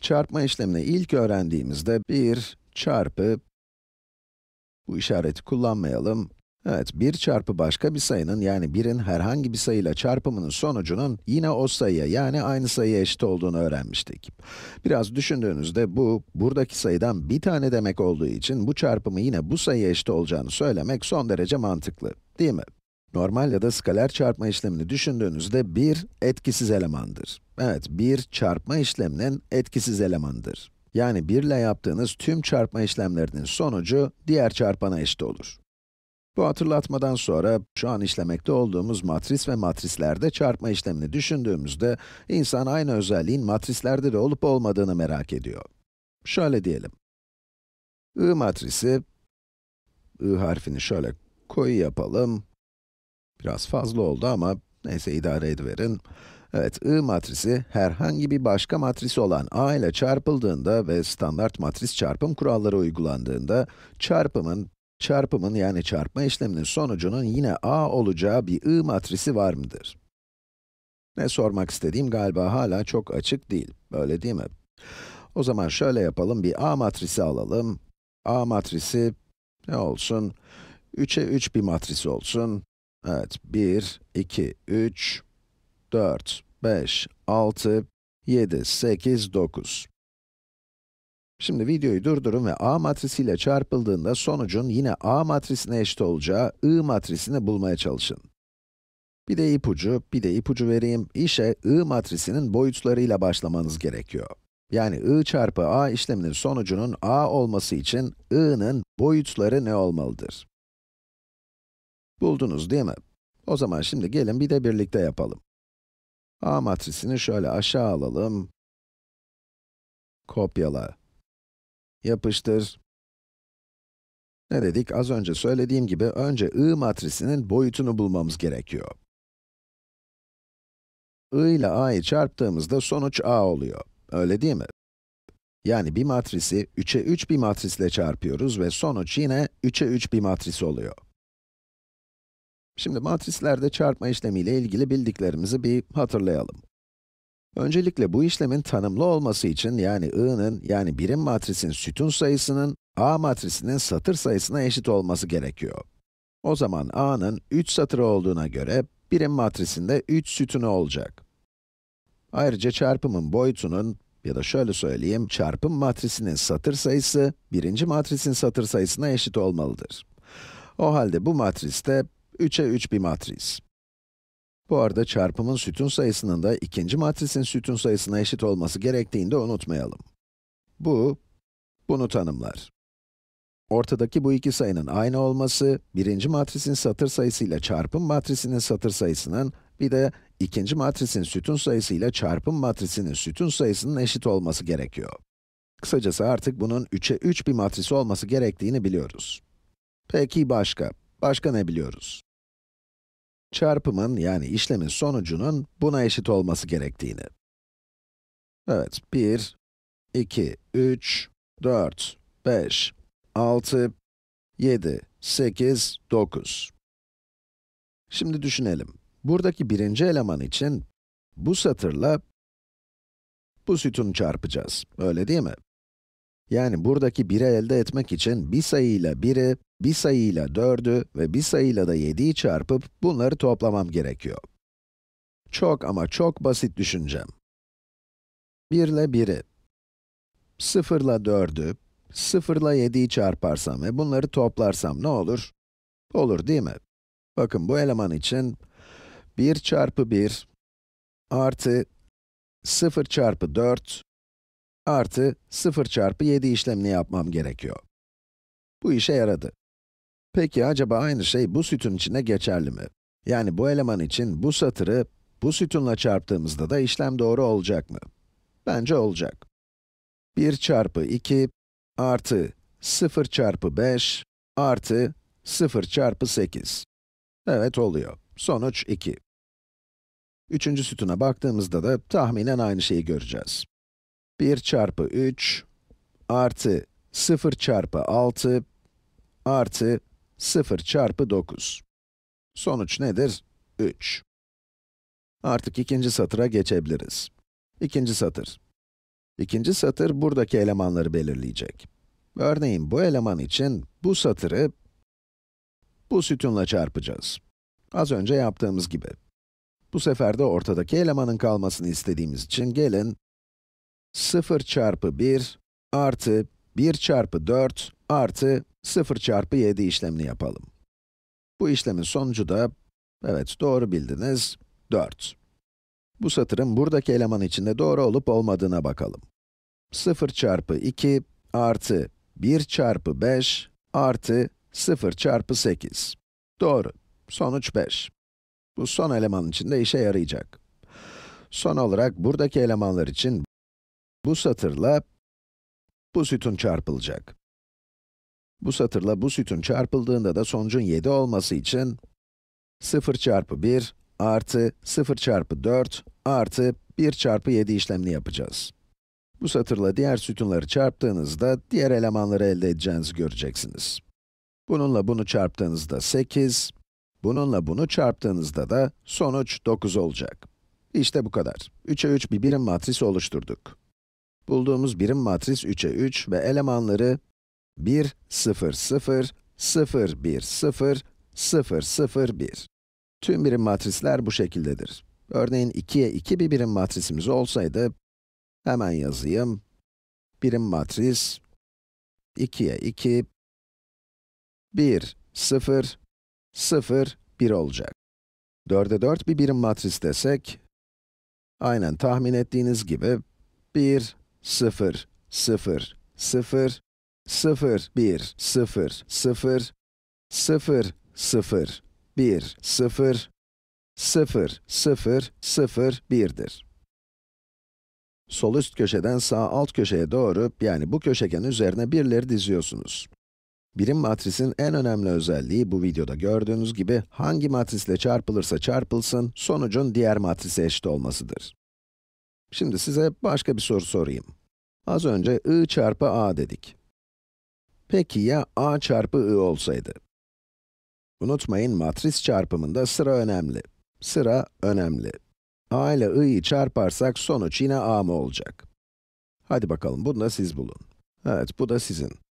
Çarpma işlemini ilk öğrendiğimizde 1 çarpı, bu işareti kullanmayalım. Evet, 1 çarpı başka bir sayının yani 1'in herhangi bir sayıyla çarpımının sonucunun yine o sayıya yani aynı sayıya eşit olduğunu öğrenmiştik. Biraz düşündüğünüzde bu, buradaki sayıdan bir tane demek olduğu için bu çarpımı yine bu sayıya eşit olacağını söylemek son derece mantıklı, değil mi? Normal ya da skaler çarpma işlemini düşündüğünüzde 1 etkisiz elemandır. Evet, bir çarpma işleminin etkisiz elemandır. Yani 1 ile yaptığınız tüm çarpma işlemlerinin sonucu diğer çarpana eşit olur. Bu hatırlatmadan sonra, şu an işlemekte olduğumuz matris ve matrislerde çarpma işlemini düşündüğümüzde, insan aynı özelliğin matrislerde de olup olmadığını merak ediyor. Şöyle diyelim. I matrisi, I harfini şöyle koyu yapalım, Biraz fazla oldu ama neyse idare ediverin. Evet, I matrisi herhangi bir başka matris olan A ile çarpıldığında ve standart matris çarpım kuralları uygulandığında çarpımın çarpımın yani çarpma işleminin sonucunun yine A olacağı bir I matrisi var mıdır? Ne sormak istediğim galiba hala çok açık değil, öyle değil mi? O zaman şöyle yapalım, bir A matrisi alalım. A matrisi ne olsun? 3'e 3 bir matris olsun. Evet, 1, 2, 3, 4, 5, 6, 7, 8, 9. Şimdi videoyu durdurun ve A matrisiyle çarpıldığında sonucun yine A matrisine eşit olacağı I matrisini bulmaya çalışın. Bir de ipucu, bir de ipucu vereyim. İşe I matrisinin boyutlarıyla başlamanız gerekiyor. Yani I çarpı A işleminin sonucunun A olması için I'nin boyutları ne olmalıdır? Buldunuz değil mi? O zaman şimdi gelin bir de birlikte yapalım. A matrisini şöyle aşağı alalım. Kopyala. Yapıştır. Ne dedik? Az önce söylediğim gibi önce I matrisinin boyutunu bulmamız gerekiyor. I ile a'yı çarptığımızda sonuç a oluyor. Öyle değil mi? Yani bir matrisi 3'e 3 bir matrisle çarpıyoruz ve sonuç yine 3'e 3 bir matris oluyor. Şimdi matrislerde çarpma işlemiyle ilgili bildiklerimizi bir hatırlayalım. Öncelikle bu işlemin tanımlı olması için yani i'nin yani birim matrisin sütun sayısının a matrisinin satır sayısına eşit olması gerekiyor. O zaman a'nın 3 satırı olduğuna göre birim matrisinde 3 sütunu olacak. Ayrıca çarpımın boyutunun ya da şöyle söyleyeyim, çarpım matrisinin satır sayısı, birinci matrisin satır sayısına eşit olmalıdır. O halde bu matriste 3'e 3 bir matris. Bu arada çarpımın sütun sayısının da ikinci matrisin sütun sayısına eşit olması gerektiğini de unutmayalım. Bu, bunu tanımlar. Ortadaki bu iki sayının aynı olması, birinci matrisin satır sayısıyla çarpım matrisinin satır sayısının, bir de ikinci matrisin sütun sayısıyla çarpım matrisinin sütun sayısının eşit olması gerekiyor. Kısacası artık bunun 3'e 3 bir matris olması gerektiğini biliyoruz. Peki başka? Başka ne biliyoruz? çarpımın yani işlemin sonucunun buna eşit olması gerektiğini. Evet, 1, 2, 3, 4, 5, 6, 7, 8, 9. Şimdi düşünelim. Buradaki birinci eleman için bu satırla bu sütunu çarpacağız, öyle değil mi? Yani buradaki 1'i elde etmek için bir sayıyla 1'i, bir sayıyla 4'ü ve bir sayıyla da 7'yi çarpıp bunları toplamam gerekiyor. Çok ama çok basit düşüneceğim. 1 ile 1'i, 0 ile 4'ü, 0 ile 7'yi çarparsam ve bunları toplarsam ne olur? Olur değil mi? Bakın bu eleman için 1 çarpı 1 artı 0 çarpı 4 artı 0 çarpı 7 işlemini yapmam gerekiyor. Bu işe yaradı. Peki acaba aynı şey bu sütun içinde geçerli mi? Yani bu eleman için bu satırı bu sütunla çarptığımızda da işlem doğru olacak mı? Bence olacak. 1 çarpı 2 artı 0 çarpı 5 artı 0 çarpı 8. Evet oluyor. Sonuç 2. Üçüncü sütuna baktığımızda da tahminen aynı şeyi göreceğiz. 1 çarpı 3 artı 0 çarpı 6 artı 0 çarpı 9. Sonuç nedir? 3. Artık ikinci satıra geçebiliriz. İkinci satır. İkinci satır buradaki elemanları belirleyecek. Örneğin bu eleman için bu satırı bu sütunla çarpacağız. Az önce yaptığımız gibi. Bu sefer de ortadaki elemanın kalmasını istediğimiz için gelin 0 çarpı 1 artı 1 çarpı 4 artı 0 çarpı 7 işlemini yapalım. Bu işlemin sonucu da, evet doğru bildiniz, 4. Bu satırın buradaki eleman içinde doğru olup olmadığına bakalım. 0 çarpı 2 artı 1 çarpı 5 artı 0 çarpı 8. Doğru. Sonuç 5. Bu son eleman için de işe yarayacak. Son olarak buradaki elemanlar için bu satırla bu sütun çarpılacak. Bu satırla bu sütun çarpıldığında da sonucun 7 olması için 0 çarpı 1 artı 0 çarpı 4 artı 1 çarpı 7 işlemini yapacağız. Bu satırla diğer sütunları çarptığınızda diğer elemanları elde edeceğinizi göreceksiniz. Bununla bunu çarptığınızda 8, bununla bunu çarptığınızda da sonuç 9 olacak. İşte bu kadar. 3'e 3 bir birim matris oluşturduk. Bulduğumuz birim matris 3'e 3 ve elemanları 1, 0, 0, 0, 1, 0, 0, 0, 1. Tüm birim matrisler bu şekildedir. Örneğin 2'ye 2 bir birim matrisimiz olsaydı, hemen yazayım. Birim matris 2'ye 2, 1, 0, 0, 1 olacak. 4'e 4 bir birim matris desek, aynen tahmin ettiğiniz gibi 1, 0, 0, 0, 0, 1, 0, 0, 0, 0, 1, 0, 0, 0, 0, 1'dir. Sol üst köşeden sağ alt köşeye doğru, yani bu köşegen üzerine birleri diziyorsunuz. Birim matrisin en önemli özelliği bu videoda gördüğünüz gibi hangi matrisle çarpılırsa çarpılsın sonucun diğer matrise eşit olmasıdır. Şimdi size başka bir soru sorayım. Az önce i çarpı a dedik. Peki ya a çarpı i olsaydı? Unutmayın matris çarpımında sıra önemli. Sıra önemli. a ile i'yi çarparsak sonuç yine a mı olacak? Hadi bakalım bunu da siz bulun. Evet bu da sizin.